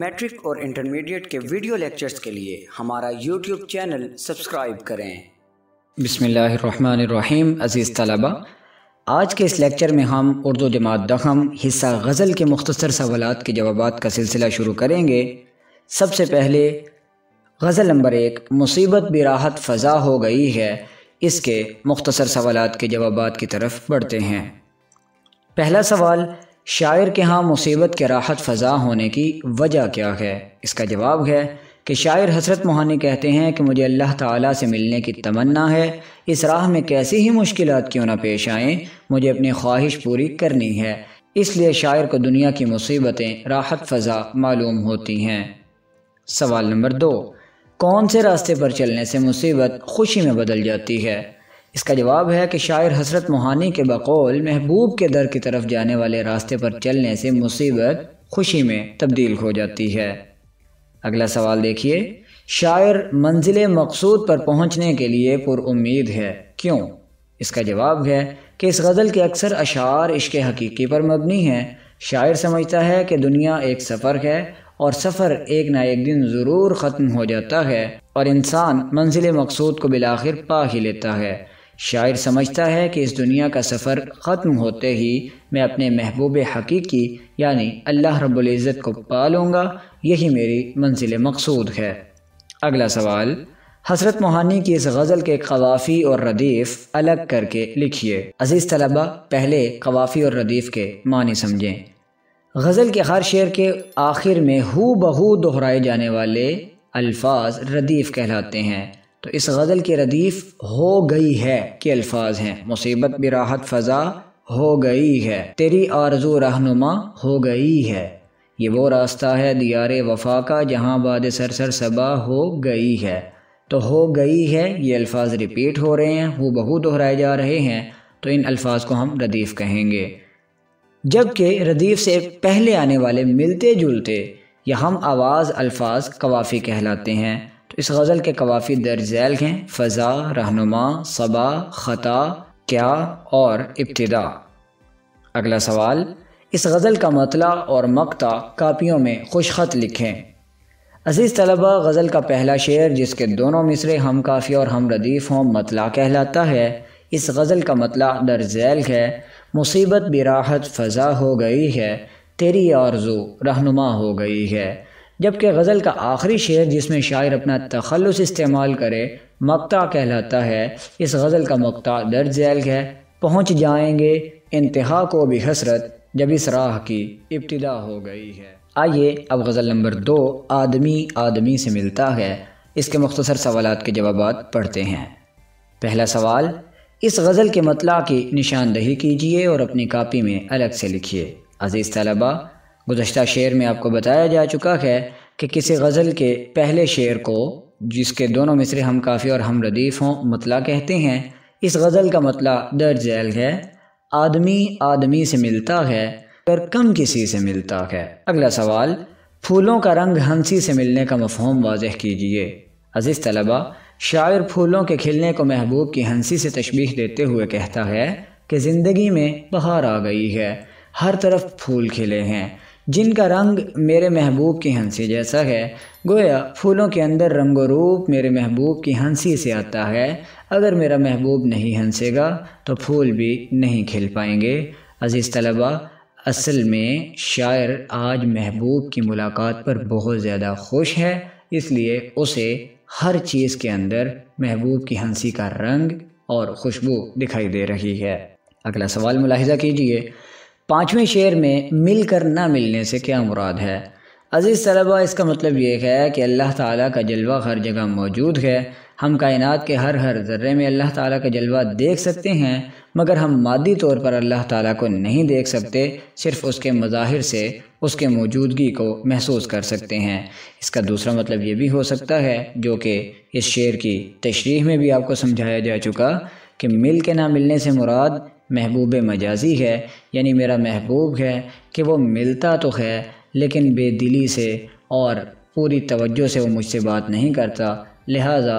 matric और intermediate के video lectures के लिए हमारा यूट्यूब चैनल सब्सक्राइब करें बिसमीम अज़ीज़ तलबा आज के इस लेक्चर में हम उर्दू जमात दखम हिस्सा गज़ल के मुख्तर सवालत के जवाब का सिलसिला शुरू करेंगे सबसे पहले गज़ल नंबर एक मुसीबत भी राहत फ़जा हो गई है इसके मुख्तर सवालत के जवाब की तरफ बढ़ते हैं पहला सवाल शायर के यहाँ मुसीबत के राहत फ़जा होने की वजह क्या है इसका जवाब है कि शायर हसरत मोहानी कहते हैं कि मुझे अल्लाह ताला से मिलने की तमन्ना है इस राह में कैसी ही मुश्किल क्यों ना पेश आए मुझे अपनी ख्वाहिश पूरी करनी है इसलिए शायर को दुनिया की मुसीबतें राहत फ़जा मालूम होती हैं सवाल नंबर दो कौन से रास्ते पर चलने से मुसीबत खुशी में बदल जाती है इसका जवाब है कि शायर हसरत मोहानी के बकौल महबूब के दर की तरफ जाने वाले रास्ते पर चलने से मुसीबत खुशी में तब्दील हो जाती है अगला सवाल देखिए शायर मंजिल मकसूद पर पहुंचने के लिए पुरुद है क्यों इसका जवाब है कि इस गज़ल के अक्सर अशार इश्क हकीकी पर मबनी हैं शायर समझता है कि दुनिया एक सफ़र है और सफ़र एक ना एक दिन ज़रूर ख़त्म हो जाता है और इंसान मंजिल मकसूद को बिलाखिर पा ही लेता है शायर समझता है कि इस दुनिया का सफ़र ख़त्म होते ही मैं अपने महबूब हकीकी यानी अल्लाह रब्ज़त को पा लूँगा यही मेरी मंजिल मकसूद है अगला सवाल हसरत मोहानी की इस गज़ल के कवाफ़ी और रदीफ़ अलग करके लिखिए अज़ीज़ तलबा पहले कवाफ़ी और रदीफ़ के मानी समझें गज़ल के हर शेर के आखिर में हु बहू दोहराए जाने वाले अल्फाज रदीफ़ कहलाते हैं तो इस गज़ल के रदीफ़ हो गई है के अल्फाज हैं मुसीबत भी राहत फ़ज़ा हो गई है तेरी आरजू रहनुमा हो गई है ये वो रास्ता है दियार वफा का जहाँ बाद सर सर सबा हो गई है तो हो गई है ये अल्फाज रिपीट हो रहे हैं वो बहू दोहराए जा रहे हैं तो इन अल्फाज को हम रदीफ़ कहेंगे जबकि रदीफ़ से पहले आने वाले मिलते जुलते या हम आवाज़ अल्फाज कवाफ़ी कहलाते हैं तो इस गज़ल के कवाफ़ी दर्ज झैल हैं फ़ज़ा रहनुमा सबा ख़ता क्या और इब्तदा अगला सवाल इस गज़ल का मतला और मकता कापियों में खुश ख़त लिखें अज़ीज़ तलबा गज़ल का पहला शेर जिसके दोनों मिसरे हम काफ़ी और हम रदीफ़ हों मतला कहलाता है इस गज़ल का मतला झैल है मुसीबत भी राहत फ़जा हो गई है तेरी आरजू रहनुमा हो गई है जबकि गज़ल का आखिरी शेर जिसमें शायर अपना तखलस इस्तेमाल करे मकता कहलाता है इस गज़ल का मकता दर्ज झैल है पहुँच जाएंगे इंतहा को भी हसरत जब इस राह की इब्तदा हो गई है आइए अब गज़ल नंबर दो आदमी आदमी से मिलता है इसके मुख्तसर सवाल के जवाब पढ़ते हैं पहला सवाल इस गज़ल के मतला की निशानदही कीजिए और अपनी कापी में अलग से लिखिए अज़ीज़ तलबा गुज्त शेर में आपको बताया जा चुका है कि किसी गज़ल के पहले शेर को जिसके दोनों मिसरे हम काफ़ी और हम रदीफ़ हों मतला कहते हैं इस गज़ल का मतला दर्ज झैल है आदमी आदमी से मिलता है पर कम किसी से मिलता है अगला सवाल फूलों का रंग हंसी से मिलने का मफहम वाज कीजिए अज़ीज़ तलबा शायर फूलों के खिलने को महबूब की हंसी से तशबीह देते हुए कहता है कि ज़िंदगी में बहार आ गई है हर तरफ फूल खिले हैं जिनका रंग मेरे महबूब की हंसी जैसा है गोया फूलों के अंदर रंग रूप मेरे महबूब की हंसी से आता है अगर मेरा महबूब नहीं हंसेगा तो फूल भी नहीं खिल पाएंगे अज़ीज़ तलबा असल में शायर आज महबूब की मुलाकात पर बहुत ज़्यादा खुश है इसलिए उसे हर चीज़ के अंदर महबूब की हंसी का रंग और खुशबू दिखाई दे रही है अगला सवाल मुलाहजा कीजिए पाँचवें शेर में मिलकर ना मिलने से क्या मुराद है अज़ीज़ तलबा इसका मतलब ये है कि अल्लाह ताला का जलवा हर जगह मौजूद है हम कायनात के हर हर ज़र्रे में अल्लाह ताला का जलवा देख सकते हैं मगर हम मादी तौर पर अल्लाह ताला को नहीं देख सकते सिर्फ उसके मज़ाहिर से उसके मौजूदगी को महसूस कर सकते हैं इसका दूसरा मतलब ये भी हो सकता है जो कि इस शेर की तशरीह में भी आपको समझाया जा चुका कि मिल के ना मिलने से मुराद महबूब मजाजी है यानी मेरा महबूब है कि वो मिलता तो है लेकिन बेदिली से और पूरी तवज्जो से वो मुझसे बात नहीं करता लिहाजा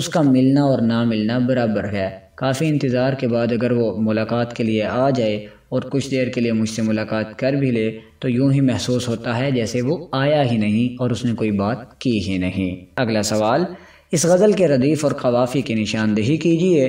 उसका मिलना और ना मिलना बराबर है काफ़ी इंतज़ार के बाद अगर वो मुलाकात के लिए आ जाए और कुछ देर के लिए मुझसे मुलाकात कर भी ले तो यूं ही महसूस होता है जैसे वो आया ही नहीं और उसने कोई बात की ही नहीं अगला सवाल इस गज़ल के रदीफ़ और कवाफ़ी की निशानदेही कीजिए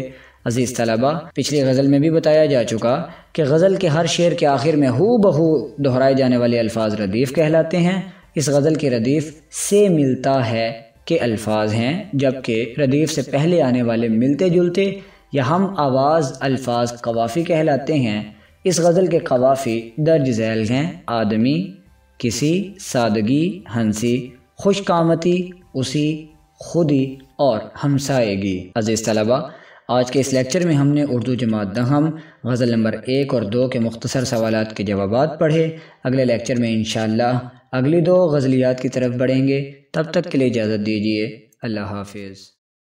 अज़ीज़ तलबा पिछली गज़ल में भी बताया जा चुका कि गज़ल के हर शेर के आखिर में हु बहू दोहराए जाने वाले अल्फाज रदीफ़ कहलाते हैं इस गज़ल के रदीफ़ से मिलता है के अल्फाज हैं जबकि रदीफ़ से पहले आने वाले मिलते जुलते या हम आवाज़ अल्फाज कवाफ़ी कहलाते हैं इस गज़ल के कवाफ़ी दर्ज झैल हैं आदमी किसी सादगी हंसी खुशकामती उसी खुदी और हमसाएगी अज़ीज़ तलबा आज के इस लेक्चर में हमने उर्दू जमात दहम गज़ल नंबर एक और दो के मुख्तसर सवाल के जवाब पढ़े अगले लेक्चर में इन अगली दो गज़लियात की तरफ बढ़ेंगे तब तक के लिए इजाज़त दीजिए अल्लाह हाफिज़